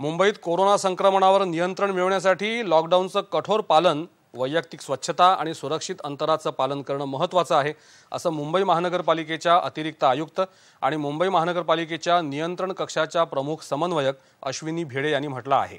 मुंबईत कोरोना संक्रमणावर नियंत्रण मिळवण्यासाठी लॉकडाऊनचं कठोर पालन वैयक्तिक स्वच्छता आणि सुरक्षित अंतराचं पालन करणं महत्त्वाचं आहे असं मुंबई महानगरपालिकेच्या अतिरिक्त आयुक्त आणि मुंबई महानगरपालिकेच्या नियंत्रण कक्षाच्या प्रमुख समन्वयक अश्विनी भिडे यांनी म्हटलं आहे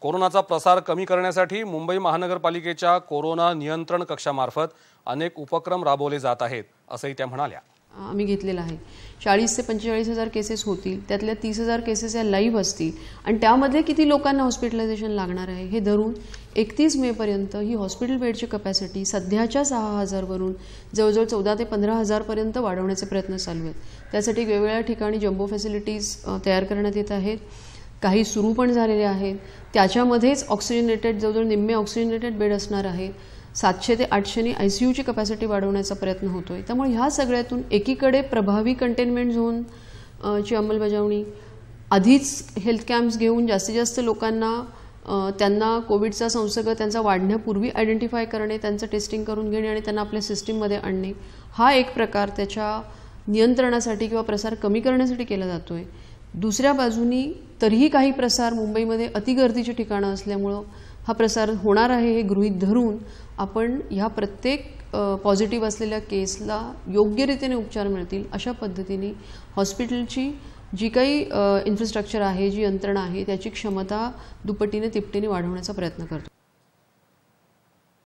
कोरोनाचा प्रसार कमी करण्यासाठी मुंबई महानगरपालिकेच्या कोरोना नियंत्रण कक्षामार्फत अनेक उपक्रम राबवले जात आहेत असंही त्या म्हणाल्या आम्ही घेतलेला आहे चाळीस ते पंचेचाळीस हजार केसेस होतील त्यातल्या तीस हजार केसेस या लाईव्ह असतील आणि त्यामध्ये किती लोकांना हॉस्पिटलायझेशन लागणार आहे हे धरून एकतीस मेपर्यंत ही हॉस्पिटल बेडची कपॅसिटी सध्याच्या सहा हजारवरून जवळजवळ चौदा ते पंधरा हजारपर्यंत वाढवण्याचे प्रयत्न चालू आहेत त्यासाठी वेगवेगळ्या ठिकाणी जम्बो फॅसिलिटीज तयार करण्यात येत आहेत काही सुरू पण झालेले आहेत त्याच्यामध्येच ऑक्सिजनेटेड जवळजवळ निम्मे ऑक्सिजनेटेड बेड असणार आहेत सातशे ते आठशेने आय सी यूची कपॅसिटी वाढवण्याचा प्रयत्न होतो आहे त्यामुळे ह्या सगळ्यातून एकीकडे प्रभावी कंटेनमेंट झोन ची अंमलबजावणी आधीच हेल्थ कॅम्प्स घेऊन जास्तीत जास्त लोकांना त्यांना कोविडचा संसर्ग त्यांचा वाढण्यापूर्वी आयडेंटिफाय करणे त्यांचं टेस्टिंग करून घेणे आणि त्यांना आपल्या सिस्टीममध्ये आणणे हा एक प्रकार त्याच्या नियंत्रणासाठी किंवा प्रसार कमी करण्यासाठी केला जातो आहे दुसऱ्या बाजूनी तरीही काही प्रसार मुंबईमध्ये अतिगर्दीची ठिकाणं असल्यामुळं हा प्रसार होणार आहे हे गृहीत धरून आपण ह्या प्रत्येक पॉझिटिव्ह असलेल्या केसला रीतीने उपचार मिळतील अशा पद्धतीने हॉस्पिटलची जी काही इन्फ्रास्ट्रक्चर आहे जी यंत्रणा आहे त्याची क्षमता दुपटीने तिपटीने वाढवण्याचा प्रयत्न करतो